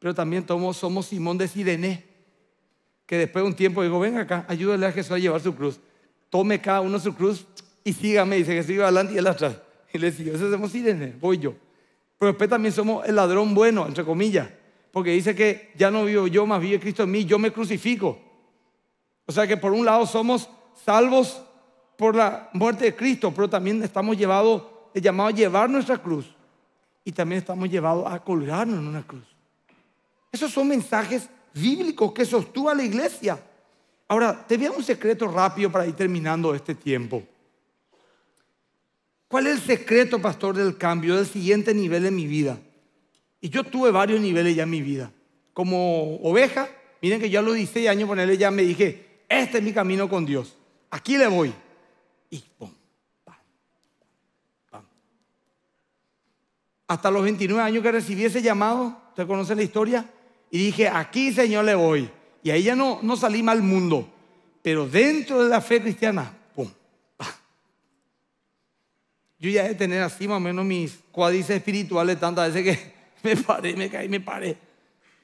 Pero también somos Simón de Sirene, que después de un tiempo Dijo ven acá, ayúdale a Jesús a llevar su cruz tome cada uno su cruz y sígame. Dice que sigue adelante y él atrás. Y le decía, eso hacemos sirene, voy yo. Pero después también somos el ladrón bueno, entre comillas. Porque dice que ya no vivo yo, más vive Cristo en mí, yo me crucifico. O sea que por un lado somos salvos por la muerte de Cristo, pero también estamos llevados, llamados a llevar nuestra cruz. Y también estamos llevados a colgarnos en una cruz. Esos son mensajes bíblicos que sostuvo a la iglesia. Ahora, te voy a un secreto rápido para ir terminando este tiempo. ¿Cuál es el secreto, pastor, del cambio, del siguiente nivel en mi vida? Y yo tuve varios niveles ya en mi vida. Como oveja, miren que yo lo hice 16 años, ponerle ya me dije, este es mi camino con Dios. Aquí le voy. Y pum, Hasta los 29 años que recibí ese llamado, ¿ustedes conoce la historia? Y dije, aquí Señor le voy y ahí ya no, no salí mal mundo. Pero dentro de la fe cristiana, ¡pum! Yo ya he de tener así más o menos mis cuadrices espirituales tantas veces que me paré, me caí, me paré.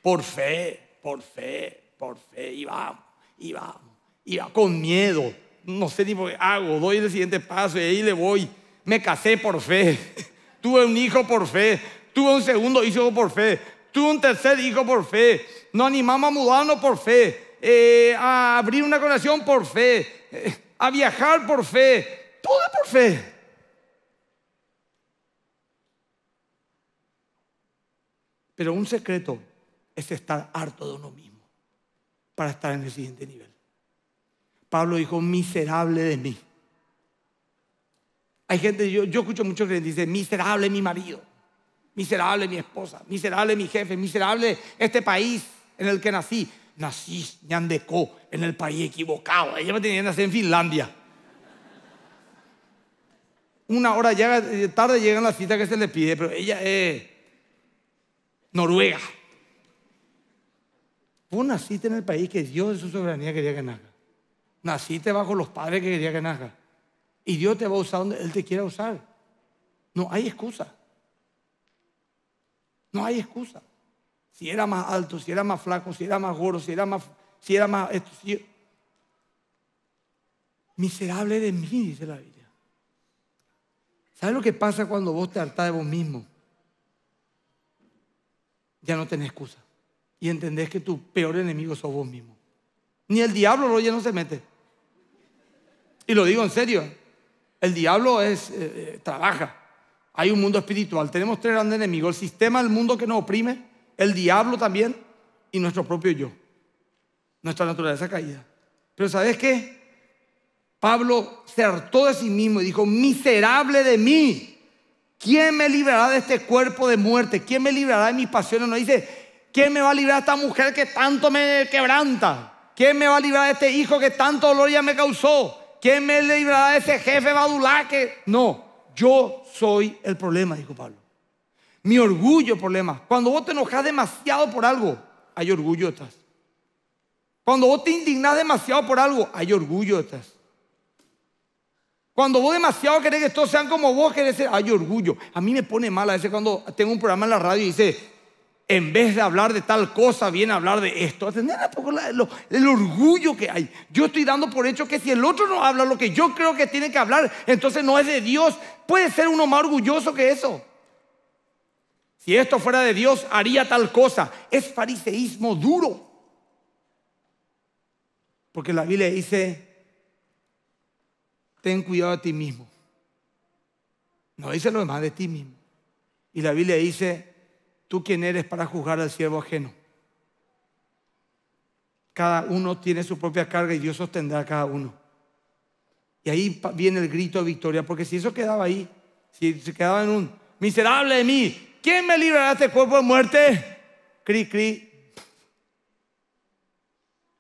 Por fe, por fe, por fe. Y vamos, y vamos, y vamos con miedo. No sé ni por qué hago, doy el siguiente paso y ahí le voy. Me casé por fe. Tuve un hijo por fe. Tuve un segundo hijo por fe. Tuve un tercer hijo por fe. Nos animamos a mudarnos por fe, eh, a abrir una corazón por fe, eh, a viajar por fe, todo por fe. Pero un secreto es estar harto de uno mismo para estar en el siguiente nivel. Pablo dijo, miserable de mí. Hay gente, yo, yo escucho mucho que dicen, miserable mi marido, miserable mi esposa, miserable mi jefe, miserable este país, en el que nací. Nací ñandeco en el país equivocado. Ella me tenía que nacer en Finlandia. Una hora llega, eh, tarde llega la cita que se le pide, pero ella es Noruega. Vos naciste en el país que Dios de su soberanía quería que nazca. Naciste bajo los padres que quería que nazca. Y Dios te va a usar donde Él te quiera usar. No hay excusa. No hay excusa si era más alto, si era más flaco, si era más gordo, si era más, si era más Miserable de mí, dice la Biblia. ¿Sabes lo que pasa cuando vos te hartás de vos mismo? Ya no tenés excusa. Y entendés que tu peor enemigo sos vos mismo. Ni el diablo lo no se mete. Y lo digo en serio. ¿eh? El diablo es, eh, eh, trabaja. Hay un mundo espiritual. Tenemos tres grandes enemigos. El sistema, el mundo que nos oprime el diablo también y nuestro propio yo, nuestra naturaleza caída. Pero ¿sabes qué? Pablo se hartó de sí mismo y dijo, miserable de mí, ¿quién me librará de este cuerpo de muerte? ¿Quién me librará de mis pasiones? No dice, ¿quién me va a librar de esta mujer que tanto me quebranta? ¿Quién me va a librar de este hijo que tanto dolor ya me causó? ¿Quién me librará de ese jefe badulaque? No, yo soy el problema, dijo Pablo. Mi orgullo es problema. Cuando vos te enojas demasiado por algo, hay orgullo detrás. Cuando vos te indignás demasiado por algo, hay orgullo detrás. Cuando vos demasiado querés que todos sean como vos querés hay orgullo. A mí me pone mal a veces cuando tengo un programa en la radio y dice, en vez de hablar de tal cosa, viene a hablar de esto. el orgullo que hay. Yo estoy dando por hecho que si el otro no habla lo que yo creo que tiene que hablar, entonces no es de Dios. Puede ser uno más orgulloso que eso. Si esto fuera de Dios, haría tal cosa. Es fariseísmo duro. Porque la Biblia dice, ten cuidado de ti mismo. No dice lo demás de ti mismo. Y la Biblia dice, tú quién eres para juzgar al siervo ajeno. Cada uno tiene su propia carga y Dios sostendrá a cada uno. Y ahí viene el grito de victoria, porque si eso quedaba ahí, si se quedaba en un miserable de mí, ¿Quién me librará de este cuerpo de muerte? Cri, cri.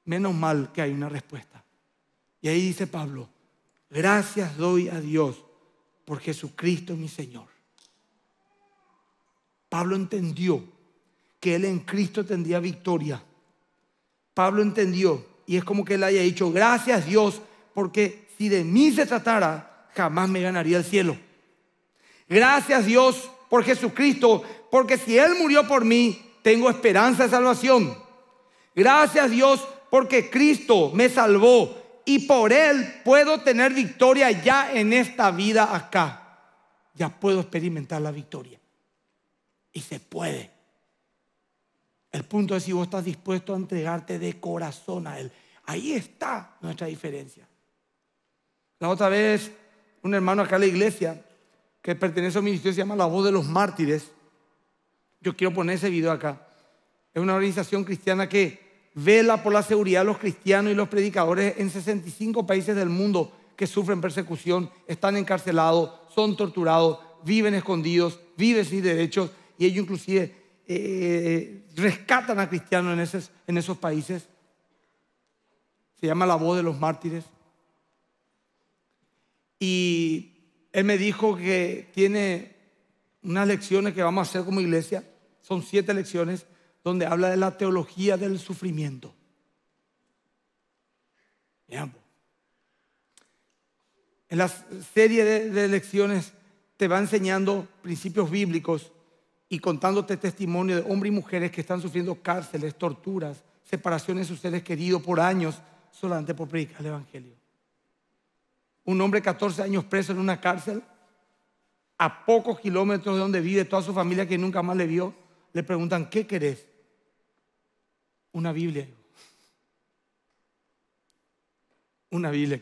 Menos mal que hay una respuesta. Y ahí dice Pablo, gracias doy a Dios por Jesucristo mi Señor. Pablo entendió que él en Cristo tendría victoria. Pablo entendió, y es como que él haya dicho, gracias Dios, porque si de mí se tratara, jamás me ganaría el cielo. Gracias Dios por Jesucristo, porque si Él murió por mí, tengo esperanza de salvación. Gracias Dios porque Cristo me salvó y por Él puedo tener victoria ya en esta vida acá. Ya puedo experimentar la victoria. Y se puede. El punto es si vos estás dispuesto a entregarte de corazón a Él. Ahí está nuestra diferencia. La otra vez, un hermano acá en la iglesia que pertenece a un ministerio se llama La Voz de los Mártires. Yo quiero poner ese video acá. Es una organización cristiana que vela por la seguridad de los cristianos y los predicadores en 65 países del mundo que sufren persecución, están encarcelados, son torturados, viven escondidos, viven sin derechos y ellos inclusive eh, eh, rescatan a cristianos en esos, en esos países. Se llama La Voz de los Mártires. Y él me dijo que tiene unas lecciones que vamos a hacer como iglesia. Son siete lecciones donde habla de la teología del sufrimiento. En la serie de, lecciones te va enseñando principios bíblicos y contándote testimonio de hombres y mujeres que están sufriendo cárceles, torturas, separaciones de sus seres queridos por años solamente por predicar el Evangelio un hombre 14 años preso en una cárcel, a pocos kilómetros de donde vive toda su familia que nunca más le vio, le preguntan, ¿qué querés? Una Biblia. Una Biblia.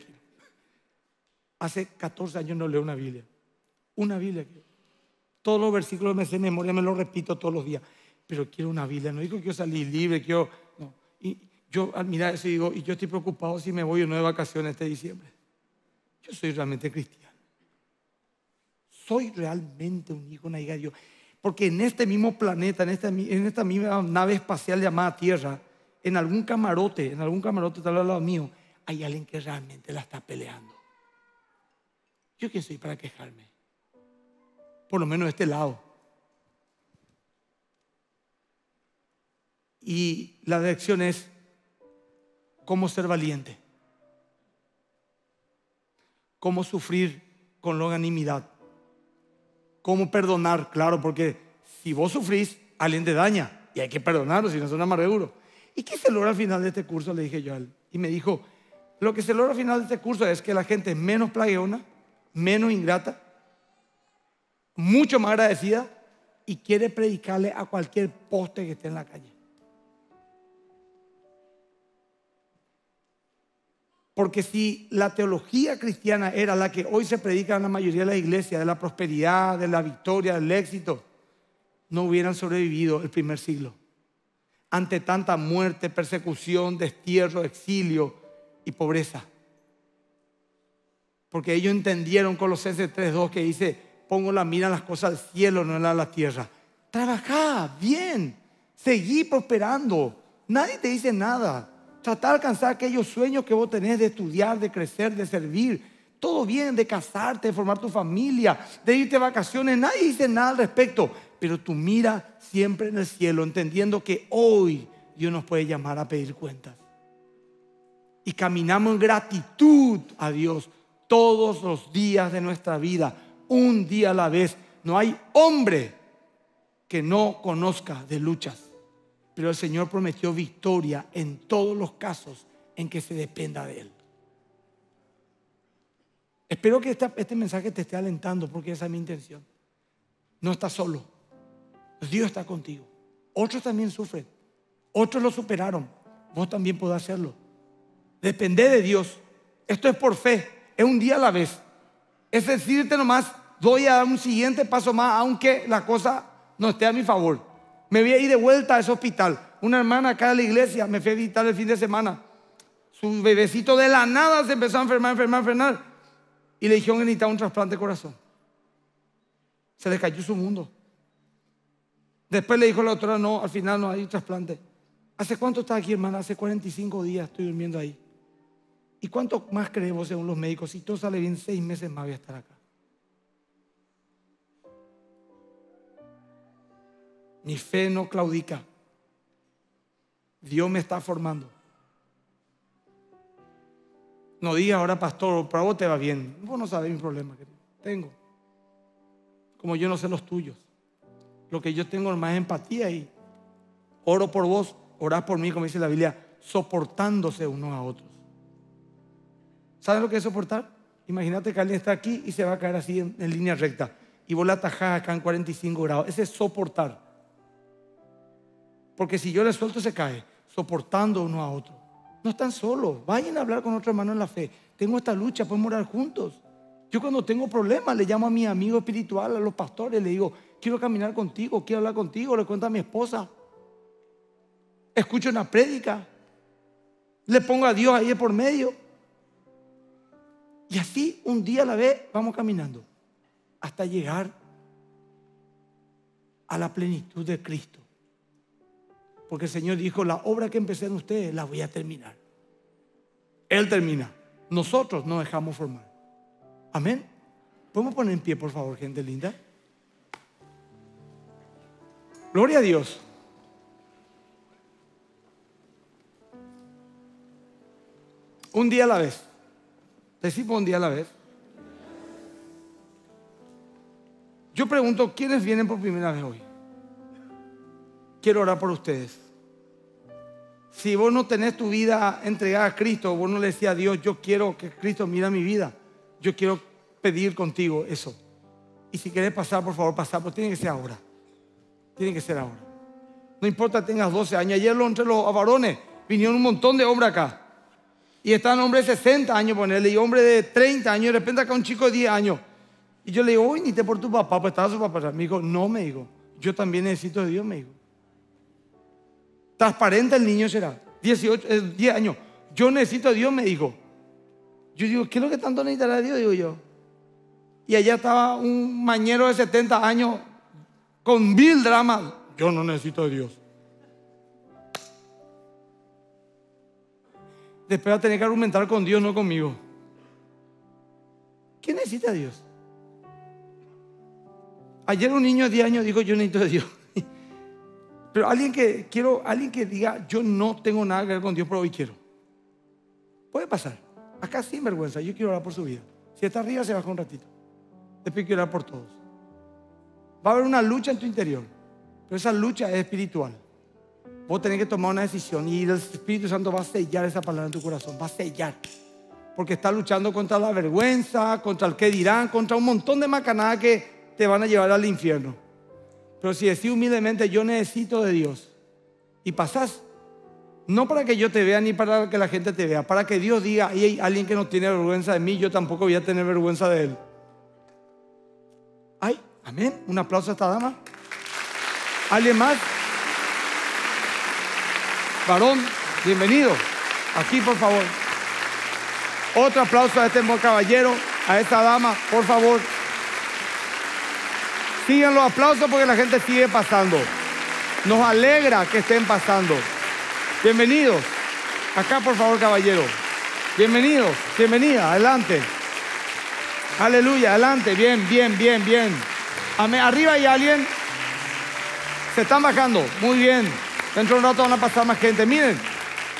Hace 14 años no leo una Biblia. Una Biblia. Todos los versículos me sé de memoria, me los repito todos los días. Pero quiero una Biblia. No digo que yo salí libre, quiero... No. yo al mirar eso digo, y yo estoy preocupado si me voy o no de vacaciones este diciembre yo soy realmente cristiano. Soy realmente un hijo, una hija de Dios. Porque en este mismo planeta, este en esta, misma nave espacial llamada Tierra, en algún camarote, en algún camarote tal al lado mío, hay alguien que realmente la está peleando. ¿Yo quién soy para quejarme? Por lo menos de este lado. Y la lección es cómo ser valiente cómo sufrir con longanimidad, cómo perdonar, claro, porque si vos sufrís, alguien te daña y hay que perdonarlo, si no es un amarguro. ¿Y qué se logra al final de este curso? Le dije yo a él. Y me dijo, lo que se logra al final de este curso es que la gente es menos plagueona, menos ingrata, mucho más agradecida y quiere predicarle a cualquier poste que esté en la calle. Porque si la teología cristiana era la que hoy se predica en la mayoría de la iglesia, de la prosperidad, de la victoria, del éxito, no hubieran sobrevivido el primer siglo. Ante tanta muerte, persecución, destierro, exilio y pobreza. Porque ellos entendieron Colosenses 3.2 que dice, pongo la mira en las cosas del cielo, no en la de la tierra. Trabajá bien, seguí prosperando. Nadie te dice nada tratar de alcanzar aquellos sueños que vos tenés de estudiar, de crecer, de servir. Todo bien, de casarte, de formar tu familia, de irte de vacaciones. Nadie dice nada al respecto. Pero tú mira siempre en el cielo, entendiendo que hoy Dios nos puede llamar a pedir cuentas. Y caminamos en gratitud a Dios todos los días de nuestra vida, un día a la vez. No hay hombre que no conozca de luchas pero el Señor prometió victoria en todos los casos en que se dependa de Él. Espero que este mensaje te esté alentando porque esa es mi intención. No estás solo. Dios está contigo. Otros también sufren. Otros lo superaron. Vos también podés hacerlo. Depende de Dios. Esto es por fe. Es un día a la vez. Es decirte nomás, voy a dar un siguiente paso más, aunque la cosa no esté a mi favor. Me voy a ir de vuelta a ese hospital. Una hermana acá de la iglesia me fue a visitar el fin de semana. Su bebecito de la nada se empezó a enfermar, enfermar, enfermar. Y le dijeron que necesitaba un trasplante de corazón. Se le cayó su mundo. Después le dijo la doctora, no, al final no hay trasplante. ¿Hace cuánto estás aquí, hermana? Hace 45 días estoy durmiendo ahí. ¿Y cuánto más creemos según los médicos? Si todo sale bien, seis meses más voy a estar acá. Mi fe no claudica. Dios me está formando. No diga ahora, pastor, para vos te va bien. Vos no sabés mis problema. que tengo. Como yo no sé los tuyos. Lo que yo tengo es más empatía y oro por vos, orás por mí, como dice la Biblia, soportándose unos a otros. ¿Sabes lo que es soportar? Imagínate que alguien está aquí y se va a caer así en, en línea recta y vos la atajás acá en 45 grados. Ese es soportar. Porque si yo le suelto se cae, soportando uno a otro. No están solos, vayan a hablar con otro hermano en la fe. Tengo esta lucha, podemos morar juntos. Yo cuando tengo problemas le llamo a mi amigo espiritual, a los pastores, le digo, quiero caminar contigo, quiero hablar contigo, le cuento a mi esposa. Escucho una prédica, le pongo a Dios ahí por medio. Y así un día a la vez vamos caminando hasta llegar a la plenitud de Cristo. Porque el Señor dijo, la obra que empecé en ustedes la voy a terminar. Él termina. Nosotros no dejamos formar. Amén. ¿Podemos poner en pie, por favor, gente linda? Gloria a Dios. Un día a la vez. Decimos un día a la vez. Yo pregunto, ¿quiénes vienen por primera vez hoy? quiero orar por ustedes. Si vos no tenés tu vida entregada a Cristo, vos no le decís a Dios, yo quiero que Cristo mira mi vida, yo quiero pedir contigo eso. Y si querés pasar, por favor, pasar, pero tiene que ser ahora. Tiene que ser ahora. No importa tengas 12 años. Ayer entre los varones vinieron un montón de hombres acá. Y están hombres de 60 años, ponerle, y hombres de 30 años. de repente acá un chico de 10 años. Y yo le digo, uy, ni te por tu papá, pues estaba su papá. Me dijo, no, me dijo, yo también necesito de Dios, me dijo. Transparente el niño será. 18, 10 eh, años. Yo necesito a Dios, me dijo. Yo digo, ¿qué es lo que tanto necesitará Dios? Digo yo. Y allá estaba un mañero de 70 años con mil dramas. Yo no necesito a Dios. Después va a tener que argumentar con Dios, no conmigo. ¿quién necesita a Dios? Ayer un niño de 10 años dijo, yo necesito a Dios. Pero alguien que quiero, alguien que diga, yo no tengo nada que ver con Dios, pero hoy quiero. Puede pasar. Acá sin vergüenza, yo quiero orar por su vida. Si está arriba, se baja un ratito. Después quiero orar por todos. Va a haber una lucha en tu interior, pero esa lucha es espiritual. Vos tenés que tomar una decisión y el Espíritu Santo va a sellar esa palabra en tu corazón, va a sellar. Porque está luchando contra la vergüenza, contra el que dirán, contra un montón de macanadas que te van a llevar al infierno. Pero si decís humildemente, yo necesito de Dios, y pasás, no para que yo te vea ni para que la gente te vea, para que Dios diga, y hay alguien que no tiene vergüenza de mí, yo tampoco voy a tener vergüenza de él. Ay, amén. Un aplauso a esta dama. ¿Alguien más? Varón, bienvenido. Aquí, por favor. Otro aplauso a este caballero, a esta dama, por favor. Sigan los aplausos porque la gente sigue pasando. Nos alegra que estén pasando. Bienvenidos. Acá, por favor, caballero. Bienvenidos, bienvenida, adelante. Aleluya, adelante. Bien, bien, bien, bien. Arriba hay alguien. Se están bajando. Muy bien. Dentro de un rato van a pasar más gente. Miren,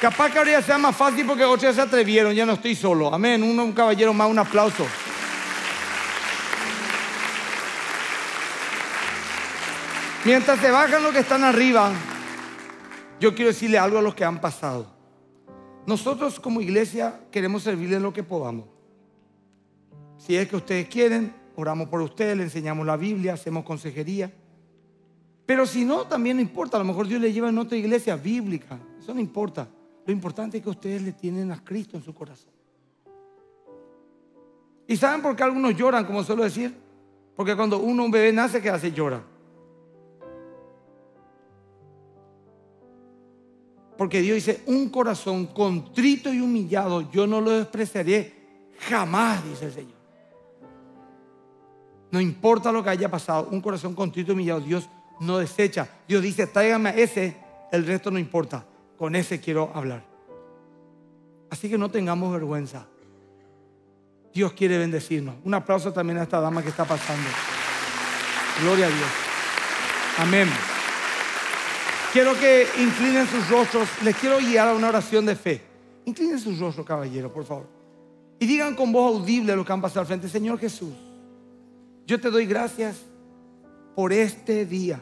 capaz que ahora ya sea más fácil porque otros ya se atrevieron. Ya no estoy solo. Amén. un caballero más, un aplauso. Mientras se bajan los que están arriba, yo quiero decirle algo a los que han pasado. Nosotros como iglesia queremos servirles lo que podamos. Si es que ustedes quieren, oramos por ustedes, le enseñamos la Biblia, hacemos consejería. Pero si no, también no importa. A lo mejor Dios le lleva en otra iglesia bíblica. Eso no importa. Lo importante es que ustedes le tienen a Cristo en su corazón. ¿Y saben por qué algunos lloran, como suelo decir? Porque cuando uno, un bebé nace, ¿qué hace? Llora. Porque Dios dice, un corazón contrito y humillado yo no lo despreciaré jamás, dice el Señor. No importa lo que haya pasado, un corazón contrito y humillado Dios no desecha. Dios dice, tráigame a ese, el resto no importa. Con ese quiero hablar. Así que no tengamos vergüenza. Dios quiere bendecirnos. Un aplauso también a esta dama que está pasando. Gloria a Dios. Amén. Quiero que inclinen sus rostros. Les quiero guiar a una oración de fe. Inclinen sus rostros, caballero, por favor. Y digan con voz audible lo que han pasado al frente. Señor Jesús, yo te doy gracias por este día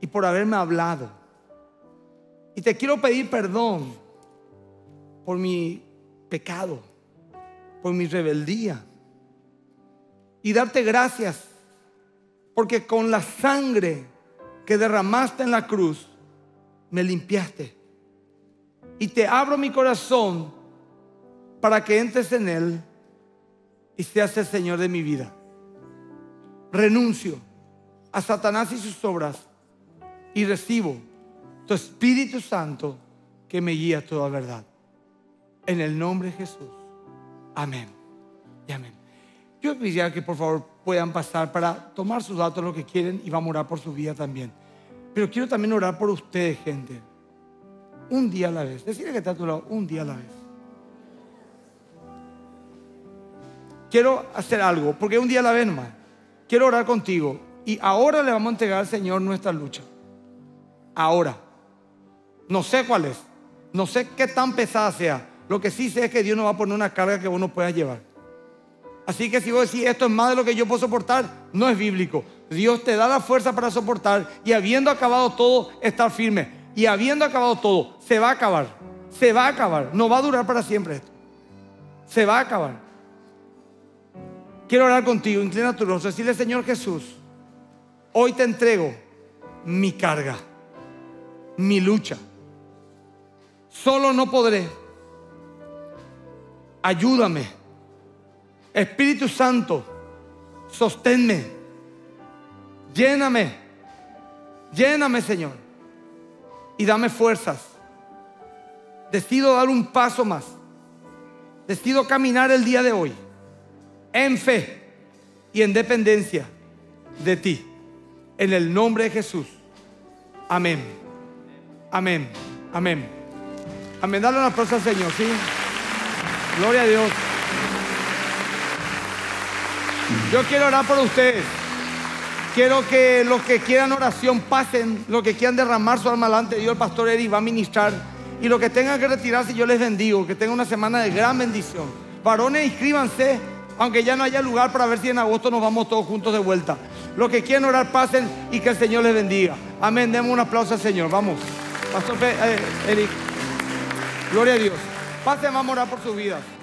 y por haberme hablado. Y te quiero pedir perdón por mi pecado, por mi rebeldía. Y darte gracias porque con la sangre que derramaste en la cruz, me limpiaste. Y te abro mi corazón para que entres en él y seas el Señor de mi vida. Renuncio a Satanás y sus obras y recibo tu Espíritu Santo que me guía a toda verdad. En el nombre de Jesús. Amén. Y amén yo pediría que por favor puedan pasar para tomar sus datos, lo que quieren, y vamos a orar por su vida también. Pero quiero también orar por ustedes, gente. Un día a la vez. Decirle que está a tu lado, un día a la vez. Quiero hacer algo, porque un día a la vez más. Quiero orar contigo. Y ahora le vamos a entregar al Señor nuestra lucha. Ahora. No sé cuál es. No sé qué tan pesada sea. Lo que sí sé es que Dios nos va a poner una carga que uno pueda llevar. Así que si vos decís, esto es más de lo que yo puedo soportar, no es bíblico. Dios te da la fuerza para soportar y habiendo acabado todo, estar firme. Y habiendo acabado todo, se va a acabar. Se va a acabar. No va a durar para siempre esto. Se va a acabar. Quiero orar contigo. Inclina tu rostro. Decirle, Señor Jesús, hoy te entrego mi carga, mi lucha. Solo no podré. Ayúdame Espíritu Santo, sosténme, lléname, lléname Señor y dame fuerzas. Decido dar un paso más. Decido caminar el día de hoy en fe y en dependencia de ti. En el nombre de Jesús. Amén. Amén. Amén. Amén. Dale una aplauso al Señor, ¿sí? Gloria a Dios. Yo quiero orar por ustedes. Quiero que los que quieran oración pasen, los que quieran derramar su alma delante de Dios, el pastor Eric va a ministrar. Y los que tengan que retirarse, yo les bendigo. Que tengan una semana de gran bendición. Varones, inscríbanse, aunque ya no haya lugar para ver si en agosto nos vamos todos juntos de vuelta. Los que quieran orar, pasen y que el Señor les bendiga. Amén. Demos un aplauso al Señor. Vamos. Pastor eh, Eric, gloria a Dios. Pasen, vamos a orar por sus vidas.